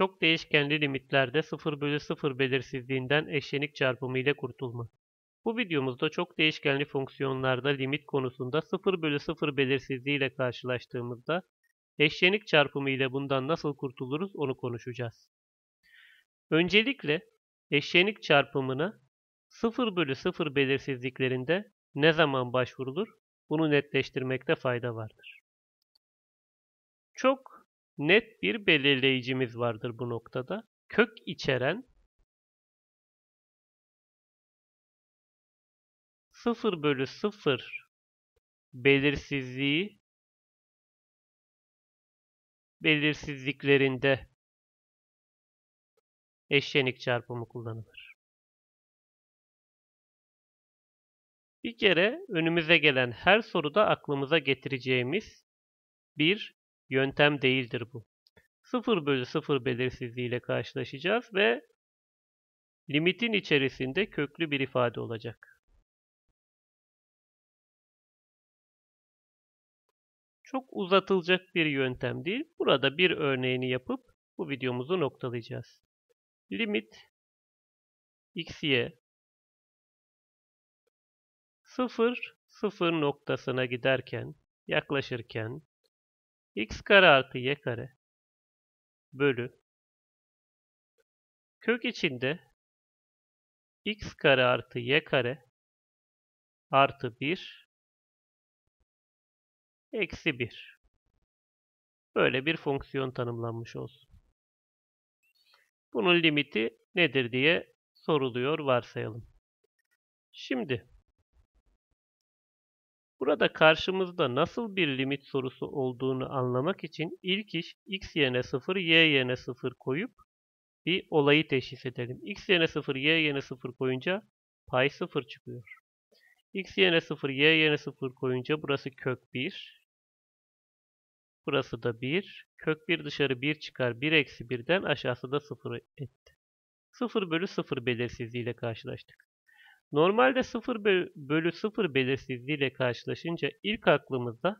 Çok değişkenli limitlerde 0 bölü 0 belirsizliğinden eşlenik çarpımı ile kurtulma. Bu videomuzda çok değişkenli fonksiyonlarda limit konusunda 0 bölü 0 belirsizliği ile karşılaştığımızda eşlenik çarpımı ile bundan nasıl kurtuluruz onu konuşacağız. Öncelikle eşlenik çarpımına 0 bölü 0 belirsizliklerinde ne zaman başvurulur bunu netleştirmekte fayda vardır. Çok Net bir belirleyicimiz vardır bu noktada: kök içeren sıfır bölü sıfır belirsizliği belirsizliklerinde eşlenik çarpımı kullanılır. Bir kere önümüze gelen her soruda aklımıza getireceğimiz bir yöntem değildir bu. 0 bölü 0 belirsizliği ile karşılaşacağız ve limitin içerisinde köklü bir ifade olacak. Çok uzatılacak bir yöntem değil. Burada bir örneğini yapıp bu videomuzu noktalayacağız. Limit x'ye 0 0 noktasına giderken, yaklaşırken x kare artı y kare bölü kök içinde x kare artı y kare artı 1 eksi 1. Böyle bir fonksiyon tanımlanmış olsun. Bunun limiti nedir diye soruluyor varsayalım. Şimdi Burada karşımızda nasıl bir limit sorusu olduğunu anlamak için ilk iş x yerine 0, y yerine 0 koyup bir olayı teşhis edelim. x yerine 0, y yerine 0 koyunca pay 0 çıkıyor. x yerine 0, y yerine 0 koyunca burası kök 1. Burası da 1. Kök 1 dışarı 1 çıkar. 1 eksi 1'den aşağısı da 0 etti. 0 bölü 0 belirsizliği ile karşılaştık. Normalde 0 bölü 0 belirsizliği ile karşılaşınca ilk aklımıza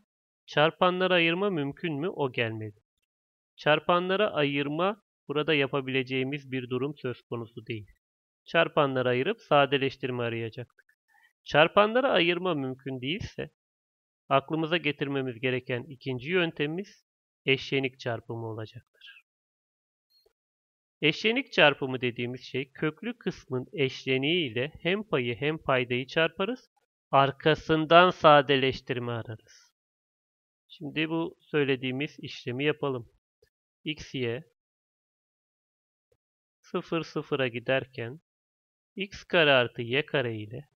çarpanlara ayırma mümkün mü o gelmedi. Çarpanlara ayırma burada yapabileceğimiz bir durum söz konusu değil. Çarpanlara ayırıp sadeleştirme arayacaktık. Çarpanlara ayırma mümkün değilse aklımıza getirmemiz gereken ikinci yöntemimiz eşlenik çarpımı olacaktır. Eşlenik çarpımı dediğimiz şey köklü kısmın eşleniği ile hem payı hem paydayı çarparız. Arkasından sadeleştirme ararız. Şimdi bu söylediğimiz işlemi yapalım. x, y 0 0'a giderken x kare artı y kare ile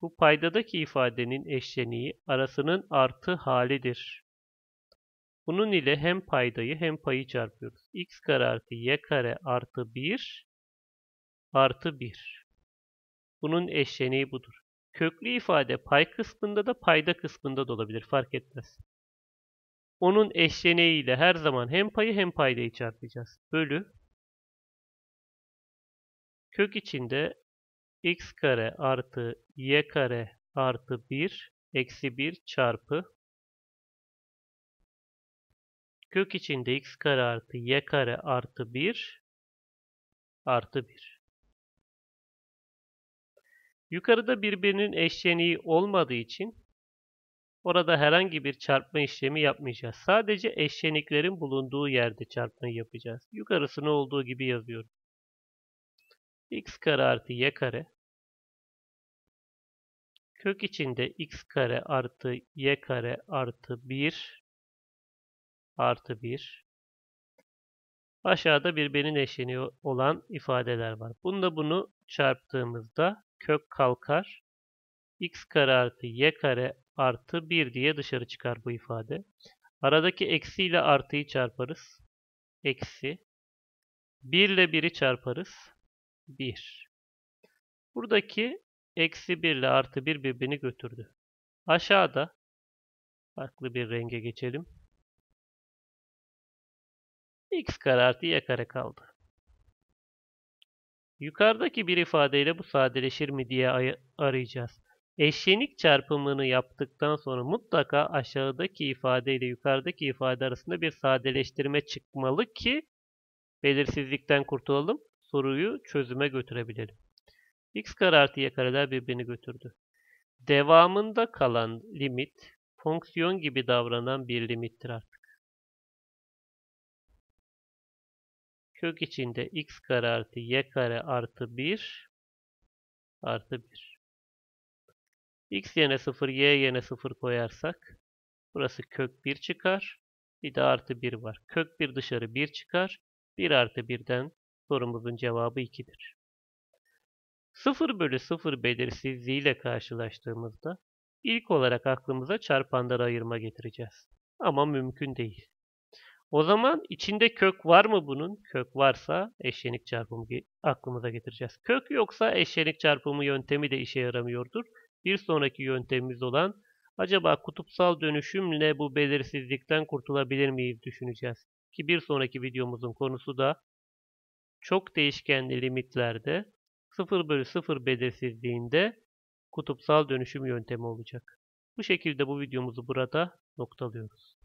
bu paydadaki ifadenin eşleniği arasının artı halidir. Bunun ile hem paydayı hem payı çarpıyoruz. x kare artı y kare artı 1 artı 1. Bunun eşleniği budur. Köklü ifade pay kısmında da payda kısmında da olabilir fark etmez. Onun eşleniği ile her zaman hem payı hem paydayı çarpacağız. Bölü kök içinde x kare artı y kare artı 1 eksi 1 çarpı Kök içinde x kare artı y kare artı 1 artı 1. Yukarıda birbirinin eşleniği olmadığı için orada herhangi bir çarpma işlemi yapmayacağız. Sadece eşleniklerin bulunduğu yerde çarpmayı yapacağız. Yukarısını olduğu gibi yazıyorum. x kare artı y kare kök içinde x kare artı y kare artı 1 artı 1. Aşağıda birbirinin eşleniyor olan ifadeler var. Bunda bunu çarptığımızda kök kalkar. x kare artı y kare artı 1 diye dışarı çıkar bu ifade. Aradaki eksi ile artıyı çarparız. Eksi. 1 ile 1'i çarparız. 1. Buradaki eksi 1 ile artı 1 birbirini götürdü. Aşağıda farklı bir renge geçelim x kare artı y kare kaldı. Yukarıdaki bir ifadeyle bu sadeleşir mi diye arayacağız. Eşlenik çarpımını yaptıktan sonra mutlaka aşağıdaki ifade ile yukarıdaki ifade arasında bir sadeleştirme çıkmalı ki belirsizlikten kurtulalım, soruyu çözüme götürebilelim. x kare artı y kareler birbirini götürdü. Devamında kalan limit fonksiyon gibi davranan bir limittir artık. Kök içinde x kare artı y kare artı 1 artı 1. x yerine 0, y yerine 0 koyarsak burası kök 1 çıkar. Bir de artı 1 var. Kök 1 dışarı 1 çıkar. 1 artı 1'den sorumuzun cevabı 2'dir. 0 bölü 0 belirsizliği ile karşılaştığımızda ilk olarak aklımıza çarpanları ayırma getireceğiz. Ama mümkün değil. O zaman içinde kök var mı bunun? Kök varsa eşlenik çarpımı aklımıza getireceğiz. Kök yoksa eşlenik çarpımı yöntemi de işe yaramıyordur. Bir sonraki yöntemimiz olan acaba kutupsal dönüşümle bu belirsizlikten kurtulabilir miyiz düşüneceğiz. Ki bir sonraki videomuzun konusu da çok değişkenli limitlerde 0 bölü 0 belirsizliğinde kutupsal dönüşüm yöntemi olacak. Bu şekilde bu videomuzu burada noktalıyoruz.